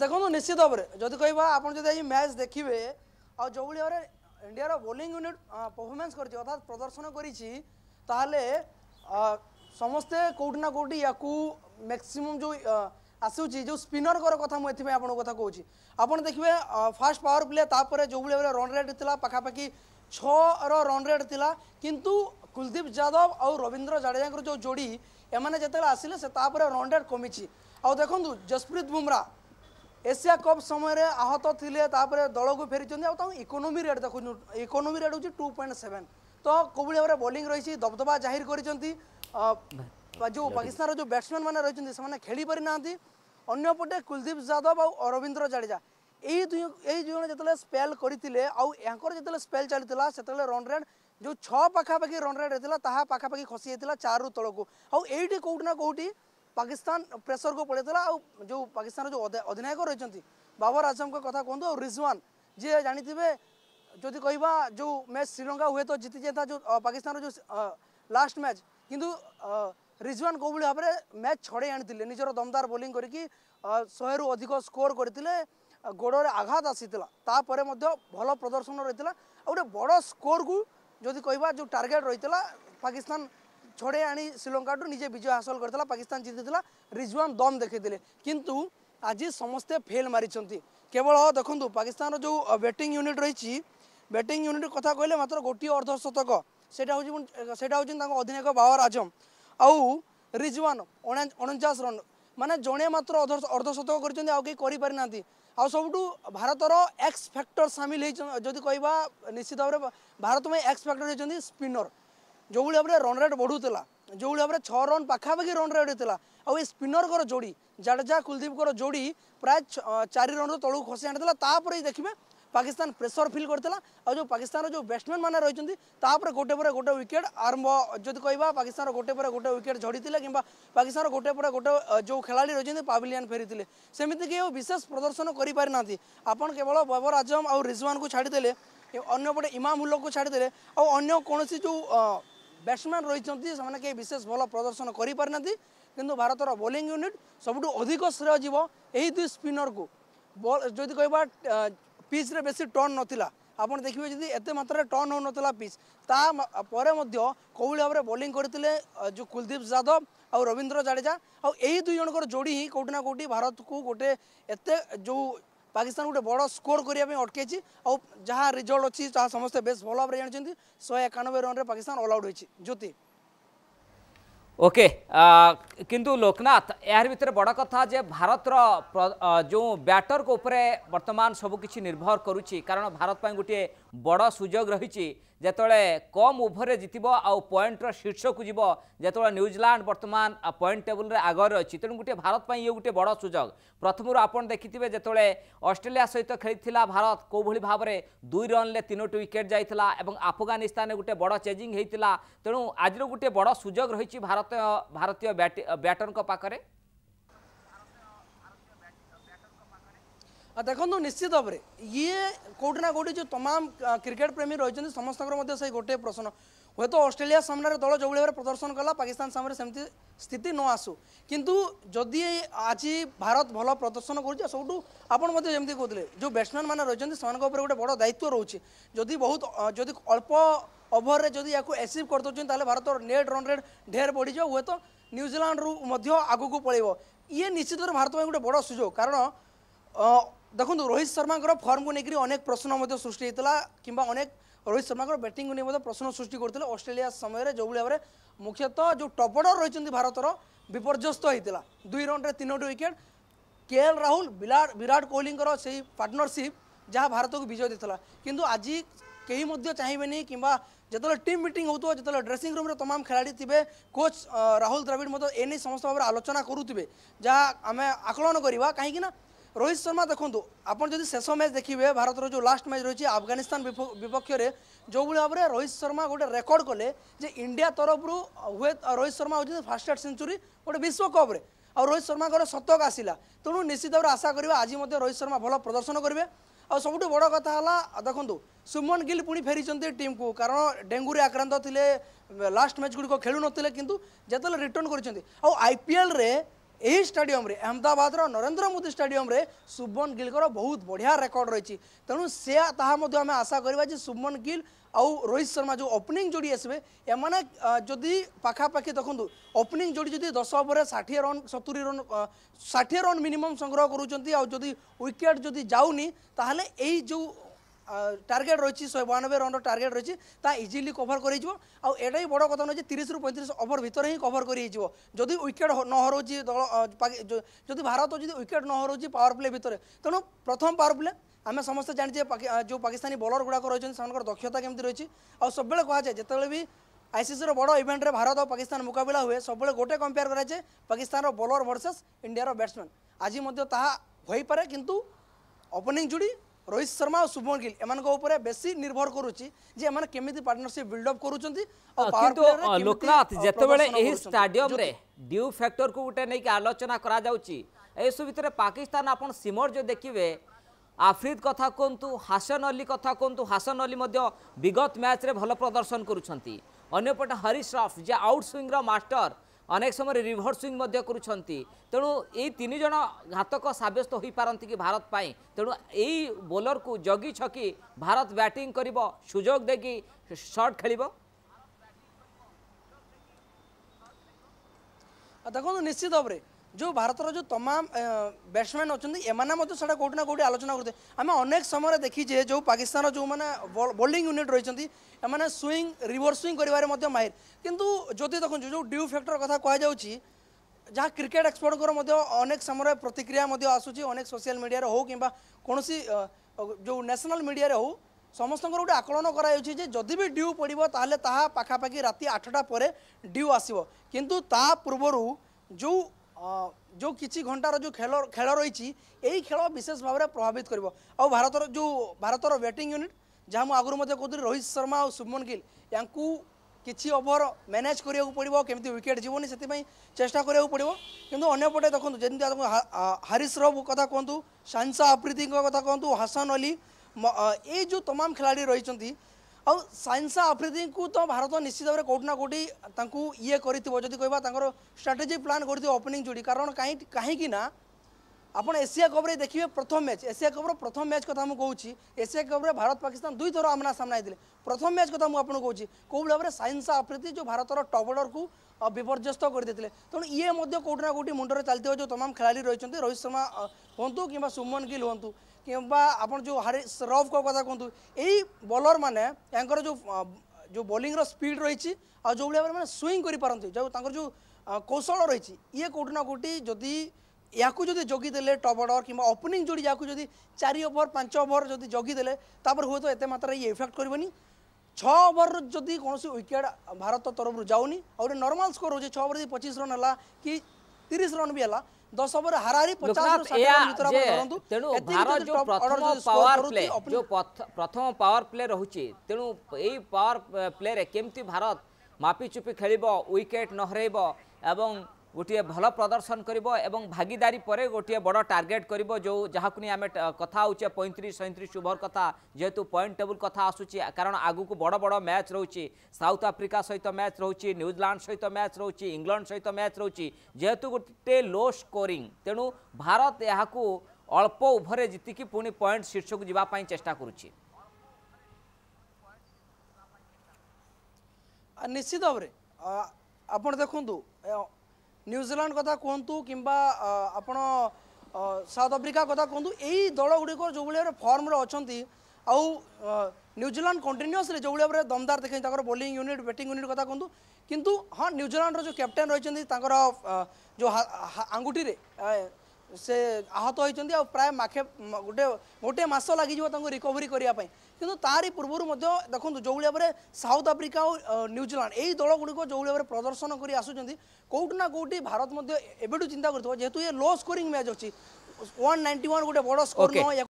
ଦେଖନ୍ତୁ ନିଶ୍ଚିତ ଭାବରେ ଯଦି କହିବା ଆପଣ ଯଦି ଆଜି ମ୍ୟାଚ୍ ଦେଖିବେ ଆଉ ଯେଉଁଭଳି ଭାବରେ ଇଣ୍ଡିଆର ବୋଲିଂ ୟୁନିଟ୍ ପରଫର୍ମାନ୍ସ କରିଛି ଅର୍ଥାତ୍ ପ୍ରଦର୍ଶନ କରିଛି ତାହେଲେ ସମସ୍ତେ କେଉଁଠି ନା କେଉଁଠି ୟାକୁ ମ୍ୟାକ୍ସିମମ୍ ଯେଉଁ ଆସୁଛି ଯେଉଁ ସ୍ପିନରଙ୍କର କଥା ମୁଁ ଏଥିପାଇଁ ଆପଣଙ୍କ କଥା କହୁଛି ଆପଣ ଦେଖିବେ ଫାଷ୍ଟ ପାୱାର ପ୍ଲେ ତାପରେ ଯେଉଁଭଳି ଭାବରେ ରନ୍ ରେଟ୍ ଥିଲା ପାଖାପାଖି ଛଅର ରନ୍ ରେଟ୍ ଥିଲା କିନ୍ତୁ କୁଲଦୀପ ଯାଦବ ଆଉ ରବୀନ୍ଦ୍ର ଜାଡ଼େଜାଙ୍କର ଯେଉଁ ଯୋଡ଼ି ଏମାନେ ଯେତେବେଳେ ଆସିଲେ ସେ ତାପରେ ରନ୍ ରେଟ୍ କମିଛି ଆଉ ଦେଖନ୍ତୁ ଜସପ୍ରୀତ ବୁମ୍ରା এশিয়া কপ সময় আহত লে তাপরে দলক ফেরি আউ তাঁর ইকোনোমি রেট দেখুন ইকোনোমি রেট হচ্ছে টু পয়েন্ট সেভেন তো কোভাবে ভাবে বোলিং রয়েছে দবদবা জাহির করেছেন যে পাকিস্তানর যে ব্যাটসম্যান মানে রয়েছেন সে খেলি পারি না অন্যপটে কুলদীপ যাদব আউ অরবিন্দ্র জাডেজা এই দুই এই দুইজন যেতলে স্পেল করে আঙ্কর যেতলে স্পেল চাল সেতলে রন রেট যে ছ পাখাপাখি রন রেট লা তাহা পাখাপাখি খসি যাই চারু তলকু আউ এইটি কোটি না কোটি पाकिस्तान प्रेसर को पड़ेगा आ जो पाकिस्तान जो अधिनायक रही बाबर आजम का कथा कहतु आ रिजवान जी जानते जदि कह जो मैच श्रीलंका हुए तो जीति जाता जो पाकिस्तान जो लास्ट मैच किंतु रिजवान कौ भाव में मैच छड़े आनी निजर दमदार बोलिंग करी शहे रु अधिक स्कोर करते गोड़े आघात आसीला मध्य भल प्रदर्शन रही है गोटे बड़ स्कोर को जदि कह जो टार्गेट रही पाकिस्तान ছড়ে আনি শ্রীলঙ্কাঠু নিজে বিজয় হাসল করে পাকিস্তান জিতিলা রিজওয়ান দম দেখাইলে কিন্তু আজ সমস্তে ফেল মারিছেন কেবল দেখুন পাকিস্তানর যে ব্যাটিং ইউনিট রয়েছে ব্যাটিং ইউনিট কথা কহিলে মাত্র গোটিয়ে অর্ধশতক সেটা হচ্ছে সেটা হচ্ছে তাঁর অধিনায়ক বাবর আজম আউ রিজওয়ান অণঞ্চাশ রন মানে জনে মাত্র অর্ধশতক করছেন আউ কে করে পারি না আউ সবুঠু ভারতর এক্স ফ্যাক্টর সামিল হয়েছেন যদি কহবা নিশ্চিত ভাবে ভারত পাই এক্স ফ্যাক্টর হয়েছেন স্পিনর ଯେଉଁଭଳି ଭାବରେ ରନ୍ ରେଟ୍ ବଢ଼ୁଥିଲା ଯେଉଁଭଳି ଭାବରେ ଛଅ ରନ୍ ପାଖାପାଖି ରନ୍ ରେଟ୍ ଥିଲା ଆଉ ଏ ସ୍ପିନରଙ୍କର ଯୋଡ଼ି ଜାଡ଼େଜା କୁଲଦୀପଙ୍କର ଯୋଡ଼ି ପ୍ରାୟ ଚାରି ରନ୍ରୁ ତଳକୁ ଖସି ଆଣିଥିଲା ତାପରେ ଦେଖିବେ ପାକିସ୍ତାନ ପ୍ରେସର ଫିଲ୍ କରିଥିଲା ଆଉ ଯେଉଁ ପାକିସ୍ତାନର ଯେଉଁ ବ୍ୟାଟ୍ସମ୍ୟାନ୍ମାନେ ରହିଛନ୍ତି ତାପରେ ଗୋଟେ ପରେ ଗୋଟେ ୱିକେଟ୍ ଆରମ୍ଭ ଯଦି କହିବା ପାକିସ୍ତାନର ଗୋଟେ ପରେ ଗୋଟେ ୱିକେଟ୍ ଝଡ଼ିଥିଲେ କିମ୍ବା ପାକିସ୍ତାନର ଗୋଟେ ପରେ ଗୋଟେ ଯେଉଁ ଖେଳାଳି ରହିଛନ୍ତି ପାଭିଲିଆନ୍ ଫେରିଥିଲେ ସେମିତି କେହି ବିଶେଷ ପ୍ରଦର୍ଶନ କରିପାରିନାହାନ୍ତି ଆପଣ କେବଳ ବବର ଆଜମ ଆଉ ରିଜୱାନକୁ ଛାଡ଼ିଦେଲେ ଅନ୍ୟପଟେ ଇମାମ ଉଲ୍ଲକୁ ଛାଡ଼ିଦେଲେ ଆଉ ଅନ୍ୟ କୌଣସି ଯେଉଁ ବ୍ୟାଟ୍ସମ୍ୟାନ୍ ରହିଛନ୍ତି ସେମାନେ କେହି ବିଶେଷ ଭଲ ପ୍ରଦର୍ଶନ କରିପାରିନାହାନ୍ତି କିନ୍ତୁ ଭାରତର ବୋଲିଂ ୟୁନିଟ୍ ସବୁଠୁ ଅଧିକ ଶ୍ରେୟ ଯିବ ଏହି ଦୁଇ ସ୍ପିନରକୁ ଯଦି କହିବା ପିଚ୍ରେ ବେଶୀ ଟର୍ନ ନଥିଲା ଆପଣ ଦେଖିବେ ଯଦି ଏତେ ମାତ୍ରାରେ ଟର୍ନ ହେଉନଥିଲା ପିଚ୍ ତା ପରେ ମଧ୍ୟ କୋହଳି ଭାବରେ ବୋଲିଂ କରିଥିଲେ ଯେଉଁ କୁଲଦୀପ ଯାଦବ ଆଉ ରବୀନ୍ଦ୍ର ଜାଡ଼େଜା ଆଉ ଏହି ଦୁଇ ଜଣଙ୍କର ଯୋଡ଼ି ହିଁ କେଉଁଠି ନା କେଉଁଠି ଭାରତକୁ ଗୋଟେ ଏତେ ଯେଉଁ ପାକିସ୍ତାନ ଗୋଟେ ବଡ଼ ସ୍କୋର୍ କରିବା ପାଇଁ ଅଟକେଇଛି ଆଉ ଯାହା ରିଜଲ୍ଟ ଅଛି ତାହା ସମସ୍ତେ ବେଶ ଭଲ ଭାବରେ ଜାଣିଛନ୍ତି ଶହେ ଏକାନବେ ରନ୍ରେ ପାକିସ୍ତାନ ଅଲ୍ ଆଉଟ୍ ହୋଇଛି ଜ୍ୟୋତି ওকে কিন্তু লোকনাথ এর ভিতরে বড় কথা যে ভারতর যে ব্যাটরক উপরে বর্তমান সবুকিছি নির্ভর করুছি কারণ ভারত পাই গোটিয়ে বড় সুযোগ রয়েছে যেতবে কম ওভরে জিতব আয়েন্টর শীর্ষক যাব যেতবে নিউজিল্যান্ড বর্তমান পয়েন্ট টেবুলের আগরে অছি তেমন গোটিয়ে ভারত পাই ইয়ে গোটিয়ে বড় সুযোগ প্রথমর আপনার দেখিবে যেতবে অস্ট্রেলিয়া সহ খেলে ভারত কোভাবে ভাবে দুই রনলে তিনোটি উইকেট যাই এবং আফগানিস্তানে গোটে বড় চেজিং হয়েছিল তেমন আজর গোটিয়ে বড় সুযোগ রয়েছে ভারত भारत भारतीय बैटर पाखे ଦେଖନ୍ତୁ ନିଶ୍ଚିତ ଭାବରେ ଇଏ କେଉଁଠି ନା କେଉଁଠି ଯେଉଁ ତମାମ କ୍ରିକେଟ୍ ପ୍ରେମୀ ରହିଛନ୍ତି ସମସ୍ତଙ୍କର ମଧ୍ୟ ସେଇ ଗୋଟିଏ ପ୍ରଶ୍ନ ହୁଏତ ଅଷ୍ଟ୍ରେଲିଆ ସାମ୍ନାରେ ଦଳ ଯେଉଁଭଳି ଭାବରେ ପ୍ରଦର୍ଶନ କଲା ପାକିସ୍ତାନ ସାମ୍ନାରେ ସେମିତି ସ୍ଥିତି ନ ଆସୁ କିନ୍ତୁ ଯଦି ଆଜି ଭାରତ ଭଲ ପ୍ରଦର୍ଶନ କରୁଛି ସବୁଠୁ ଆପଣ ମଧ୍ୟ ଯେମିତି କହୁଥିଲେ ଯେଉଁ ବ୍ୟାଟ୍ସମ୍ୟାନ୍ମାନେ ରହିଛନ୍ତି ସେମାନଙ୍କ ଉପରେ ଗୋଟେ ବଡ଼ ଦାୟିତ୍ୱ ରହୁଛି ଯଦି ବହୁତ ଯଦି ଅଳ୍ପ ଓଭରରେ ଯଦି ଏହାକୁ ଏସିଭ୍ କରିଦେଉଛନ୍ତି ତାହେଲେ ଭାରତର ନେଟ୍ ରନ୍ ରେଟ୍ ଢେର ବଢ଼ିଯିବ ହୁଏତ ନ୍ୟୁଜିଲାଣ୍ଡରୁ ମଧ୍ୟ ଆଗକୁ ପଳେଇବ ଇଏ ନିଶ୍ଚିତ ଭାବରେ ଭାରତ ପାଇଁ ଗୋଟେ ବଡ଼ ସୁଯୋଗ କାରଣ ଦେଖନ୍ତୁ ରୋହିତ ଶର୍ମାଙ୍କର ଫର୍ମକୁ ନେଇକରି ଅନେକ ପ୍ରଶ୍ନ ମଧ୍ୟ ସୃଷ୍ଟି ହେଇଥିଲା କିମ୍ବା ଅନେକ ରୋହିତ ଶର୍ମାଙ୍କର ବ୍ୟାଟିଂକୁ ନେଇ ମଧ୍ୟ ପ୍ରଶ୍ନ ସୃଷ୍ଟି କରୁଥିଲେ ଅଷ୍ଟ୍ରେଲିଆ ସମୟରେ ଯେଉଁଭଳି ଭାବରେ ମୁଖ୍ୟତଃ ଯେଉଁ ଟପ୍ ଅର୍ଡ଼ର ରହିଛନ୍ତି ଭାରତର ବିପର୍ଯ୍ୟସ୍ତ ହେଇଥିଲା ଦୁଇ ରନ୍ରେ ତିନୋଟି ୱିକେଟ୍ কে এল রাহুল বিরাট কোহলিঙ্কর সেই পার্টনরশিপ যা ভারতকে বিজয় দিয়েছিল কিন্তু আজি কেউ মধ্যে চাইবে কিংবা যেতবে টিম মিটিং হোক যেত ড্রেসিং রুম্রে তমাম খেলাড়ি থাকবে কোচ রাহুল দ্রাবিড মধ্যে এনে সমস্ত ভাবে আলোচনা করুবে যা আমি আকলন করা কিনা রোহিত শর্মা দেখুন আপনার যদি শেষ ম্যাচ দেখবে ভারতের যে লাস্ট ম্যাচ রয়েছে আফগানিস্তান বিপক্ষে যেভাবে ভাবে রোহিত শর্মা গোটে রেকর্ড কলে যে ইন্ডিয়া তরফর হুয়ে রোহিত শর্মা হচ্ছে ফার্স্ট এড সেঞ্চুরি গোটে বিশ্বকপরে ଆଉ ରୋହିତ ଶର୍ମାଙ୍କର ଶତକ ଆସିଲା ତେଣୁ ନିଶ୍ଚିତ ଭାବରେ ଆଶା କରିବା ଆଜି ମଧ୍ୟ ରୋହିତ ଶର୍ମା ଭଲ ପ୍ରଦର୍ଶନ କରିବେ ଆଉ ସବୁଠୁ ବଡ଼ କଥା ହେଲା ଦେଖନ୍ତୁ ସୁମନ ଗିଲ୍ ପୁଣି ଫେରିଛନ୍ତି ଟିମ୍କୁ କାରଣ ଡେଙ୍ଗୁରେ ଆକ୍ରାନ୍ତ ଥିଲେ ଲାଷ୍ଟ ମ୍ୟାଚ୍ ଗୁଡ଼ିକ ଖେଳୁନଥିଲେ କିନ୍ତୁ ଯେତେବେଳେ ରିଟର୍ଣ୍ଣ କରିଛନ୍ତି ଆଉ ଆଇପିଏଲ୍ରେ ଏହି ଷ୍ଟାଡିୟମରେ ଅହମ୍ମଦାବାଦର ନରେନ୍ଦ୍ର ମୋଦି ଷ୍ଟାଡିୟମରେ ଶୁଭମନ ଗିଲ୍ଙ୍କର ବହୁତ ବଢ଼ିଆ ରେକର୍ଡ ରହିଛି ତେଣୁ ସେ ତାହା ମଧ୍ୟ ଆମେ ଆଶା କରିବା ଯେ ଶୁଭମନ ଗିଲ୍ ଆଉ ରୋହିତ ଶର୍ମା ଯେଉଁ ଓପନିଂ ଯୋଡ଼ି ଆସିବେ ଏମାନେ ଯଦି ପାଖାପାଖି ଦେଖନ୍ତୁ ଓପନିଂ ଯୋଡ଼ି ଯଦି ଦଶ ଓଭରରେ ଷାଠିଏ ରନ୍ ସତୁରି ରନ୍ ଷାଠିଏ ରନ୍ ମିନିମମ୍ ସଂଗ୍ରହ କରୁଛନ୍ତି ଆଉ ଯଦି ୱିକେଟ୍ ଯଦି ଯାଉନି ତାହେଲେ ଏଇ ଯେଉଁ টার্গেট রয়েছে শহে বয়ানব্বই রনর টার্গেট রয়েছে তা ইজিলি কভর করে যাব আটাই বড় কথা নয় যে তিরিশ রু পঁয়ত্রিশ ওভর ভিতরে হি কভর করে যাব যদি উইকেট ন হরোচি দল যদি ভারত যদি উইকেট ন হরোচি পাওয়ার প্লে ভিতরে তেমন প্রথম পাওয়ার প্লে আমি সমস্ত জাঁচে যে পাকিস্তানী বলর গুড়া রয়েছেন সেমানকর দক্ষতা কেমতি রয়েছে আবুলে কুহযায় যেতবে বি আইসিসির বড় ইভেন্টরে ভারত ও পাকিস্তান মুকাবিলা হুয়ে সবুলে গোটে কম্পেয়ার করা যায় পাকিস্তানর বলর ভরসেস ইন্ডিয়ার ব্যাটসম্যান আজি মধ্যে তাহা হয়ে কিন্তু ওপনিং জুড়ি রোহিত শর্মা ও শুভমন গিল এমানক উপরে বেশি নির্ভর করুচি যে এমন কেমিতি পার্টনারশিপ বিল্ড আপ করুচন্তি ও পাওয়ার লোকনাথ যেতবেলে এই স্টেডিয়াম রে ডিউ ফ্যাক্টর কো উটে নেকি আলোচনা করা যাউচি এই সু ভিতরে পাকিস্তান আপন সিমর যে দেখিবে আফ্রিদ কথা কুহতু হাসান আলী কথা হাসান আলী মধ্য বিগত ম্যাচ রে ভালো প্রদর্শন করুচার অন্যপটে হরিশ হরিশ্রফ যে আউট সুইং আউটসুইংর মাস্টার অনেক সময় রিভর সুইং মধ্য করছেন তেণু এই তিনজন ঘাতক সাব্যস্ত হয়ে পারতে কি ভারত পাই তেণু এই বোলরক জগি ছকি ভারত ব্যাটিং করব সুযোগ দেখি সর্ট খেলব দেখুন নিশ্চিত ভাবে जो भारतर जो तमाम बैट्समैन अच्छा एमने से कौटी ना कौटी आलोचना करते आम अनेक समय देखीचे जो पाकिस्तान जो मैंने बोलिंग यूनिट रही एम स्विंग रिवर्स स्विंग कर माहिर किंतु जदि देखो जो ड्यू फैक्टर कथा कहुच्छी जहाँ क्रिकेट एक्सपर्टर अनेक समय प्रतिक्रिया आसूसी अनेक सोशल मीडिया हो कि कौन जो न्यासनाल मीडिया हो ସମସ୍ତଙ୍କର ଗୋଟେ ଆକଳନ କରାଯାଉଛି ଯେ ଯଦି ବି ଡ୍ୟୁ ପଡ଼ିବ ତାହେଲେ ତାହା ପାଖାପାଖି ରାତି ଆଠଟା ପରେ ଡ୍ୟୁ ଆସିବ କିନ୍ତୁ ତା ପୂର୍ବରୁ ଯେଉଁ जो কিছু ঘণ্টার যে খেল খেল রয়েছে এই খেল বিশেষ ভাবে প্রভাবিত করব আরতর যে ভারতর ব্যাটিং ইউনিট যা আগর কৌলি রোহিত শর্মা ও শুভমন গিল ইয়া কিছু ওভর ম্যানেজ করা পড়ব কমিটি উইকেট যাবনি সেপাই চেষ্টা করা পড়ব কিন্তু অন্যপটে দেখুন যেমন হারিশ রব কথা কুহতু শানসা আফ্রিদি কথা কুহতু হাসান অলি এই যে তমাম খেলাড়ি রয়েছেন ଆଉ ସାଇନ୍ସା ଆଫ୍ରିଦିଙ୍କୁ ତ ଭାରତ ନିଶ୍ଚିତ ଭାବରେ କେଉଁଠି ନା କେଉଁଠି ତାଙ୍କୁ ଇଏ କରିଥିବ ଯଦି କହିବା ତାଙ୍କର ଷ୍ଟ୍ରାଟେଜି ପ୍ଲାନ୍ କରିଥିବ ଓପନିଂ ଯୋଡ଼ି କାରଣ କାହିଁକି ନା ଆପଣ ଏସିଆ କପ୍ରେ ଦେଖିବେ ପ୍ରଥମ ମ୍ୟାଚ୍ ଏସିଆ କପ୍ର ପ୍ରଥମ ମ୍ୟାଚ୍ କଥା ମୁଁ କହୁଛି ଏସିଆ କପ୍ରେ ଭାରତ ପାକିସ୍ତାନ ଦୁଇଥର ଆମନା ସାମ୍ନା ହେଇଥିଲେ ପ୍ରଥମ ମ୍ୟାଚ୍ କଥା ମୁଁ ଆପଣଙ୍କୁ କହୁଛି କେଉଁ ଭାବରେ ସାଇନ୍ସା ଆଫ୍ରିଦି ଯେଉଁ ଭାରତର ଟବଲର୍କୁ ବିପର୍ଯ୍ୟସ୍ତ କରିଦେଇଥିଲେ ତେଣୁ ଇଏ ମଧ୍ୟ କେଉଁଠି ନା କେଉଁଠି ମୁଣ୍ଡରେ ଚାଲିଥିବ ଯେଉଁ ତମାମ ଖେଳାଳି ରହିଛନ୍ତି ରୋହିତ ଶର୍ମା ହୁଅନ୍ତୁ କିମ୍ବା ସୁମନ ଗିଲ୍ ହୁଅନ୍ତୁ কিংবা আপনার যে হারি সরফ কথা কুহতু এই বলর মানে এর যে যে বোলিংর স্পিড রয়েছে আউভাবে ভাবে মানে সুইং করে পারতে যে তাঁর যে কৌশল রয়েছে ইয়ে কোটি না কোটি যদি ইয়াকু যদি জগি দেলে টপ অর্ডর কিংবা ওপেনিং যোড়ি যা যদি চারি ওভর পাঁচ ওভর যদি জগি দেলে তাপরে হুয়েত এত মাত্রায় ইয়ে ইফেক্ট করবনি ছ ওভর যদি কোণী উইকেট ভারত তরফর যাওনি আর নর্মাল স্কোর হচ্ছে ছ ওভর যদি পঁচিশ রন হল কি তিরিশ রন বি হল 10 ओवर हाराहारी 50 से 60 रन धरंतु तेनु भारत जो प्रथम पावर प्ले जो प्रथम पावर प्ले रहुची तेनु एई पावर प्ले रे केमती भारत मापी चुपी खेलिबो विकेट न हरेइबो एवं ଗୋଟିଏ ଭଲ ପ୍ରଦର୍ଶନ କରିବ ଏବଂ ଭାଗିଦାରୀ ପରେ ଗୋଟିଏ ବଡ଼ ଟାର୍ଗେଟ୍ କରିବ ଯେଉଁ ଯାହାକୁ ନେଇ ଆମେ କଥା ହେଉଛେ ପଇଁତିରିଶ ସଇଁତିରିଶ ଓଭର କଥା ଯେହେତୁ ପଏଣ୍ଟ ଟେବୁଲ୍ କଥା ଆସୁଛି କାରଣ ଆଗକୁ ବଡ଼ ବଡ଼ ମ୍ୟାଚ୍ ରହୁଛି ସାଉଥ୍ ଆଫ୍ରିକା ସହିତ ମ୍ୟାଚ୍ ରହୁଛି ନ୍ୟୁଜିଲାଣ୍ଡ ସହିତ ମ୍ୟାଚ୍ ରହୁଛି ଇଂଲଣ୍ଡ ସହିତ ମ୍ୟାଚ୍ ରହୁଛି ଯେହେତୁ ଗୋଟେ ଲୋ ସ୍କୋରିଂ ତେଣୁ ଭାରତ ଏହାକୁ ଅଳ୍ପ ଓଭରରେ ଜିତିକି ପୁଣି ପଏଣ୍ଟ ଶୀର୍ଷକୁ ଯିବା ପାଇଁ ଚେଷ୍ଟା କରୁଛି ନିଶ୍ଚିତ ଭାବରେ ଆପଣ ଦେଖନ୍ତୁ ନ୍ୟୁଜିଲାଣ୍ଡ କଥା କୁହନ୍ତୁ କିମ୍ବା ଆପଣ ସାଉଥ ଆଫ୍ରିକା କଥା କୁହନ୍ତୁ ଏଇ ଦଳ ଗୁଡ଼ିକ ଯେଉଁଭଳି ଭାବରେ ଫର୍ମରେ ଅଛନ୍ତି ଆଉ ନ୍ୟୁଜିଲାଣ୍ଡ କଣ୍ଟିନ୍ୟୁଅସ୍ଲି ଯେଉଁଭଳି ଭାବରେ ଦମଦାର ଦେଖେଇ ତାଙ୍କର ବୋଲିଂ ୟୁନିଟ୍ ବ୍ୟାଟିଂ ୟୁନିଟ୍ କଥା କୁହନ୍ତୁ କିନ୍ତୁ ହଁ ନ୍ୟୁଜିଲାଣ୍ଡର ଯେଉଁ କ୍ୟାପଟେନ୍ ରହିଛନ୍ତି ତାଙ୍କର ଯେଉଁ ଆଙ୍ଗୁଠିରେ ସେ ଆହତ ହୋଇଛନ୍ତି ଆଉ ପ୍ରାୟ ମାଖେ ଗୋଟେ ଗୋଟେ ମାସ ଲାଗିଯିବ ତାଙ୍କୁ ରିକଭରି କରିବା ପାଇଁ କିନ୍ତୁ ତାରି ପୂର୍ବରୁ ମଧ୍ୟ ଦେଖନ୍ତୁ ଯେଉଁଭଳି ଭାବରେ ସାଉଥ ଆଫ୍ରିକା ଆଉ ନ୍ୟୁଜିଲାଣ୍ଡ ଏହି ଦଳଗୁଡ଼ିକ ଯେଉଁଭଳି ଭାବରେ ପ୍ରଦର୍ଶନ କରି ଆସୁଛନ୍ତି କେଉଁଠି ନା କେଉଁଠି ଭାରତ ମଧ୍ୟ ଏବେଠୁ ଚିନ୍ତା କରୁଥିବ ଯେହେତୁ ଏ ଲୋ ସ୍କୋରିଂ ମ୍ୟାଚ୍ ଅଛି ୱାନ୍ ନାଇଣ୍ଟି ୱାନ୍ ଗୋଟେ ବଡ଼ ସ୍କୋର ନୁହଁ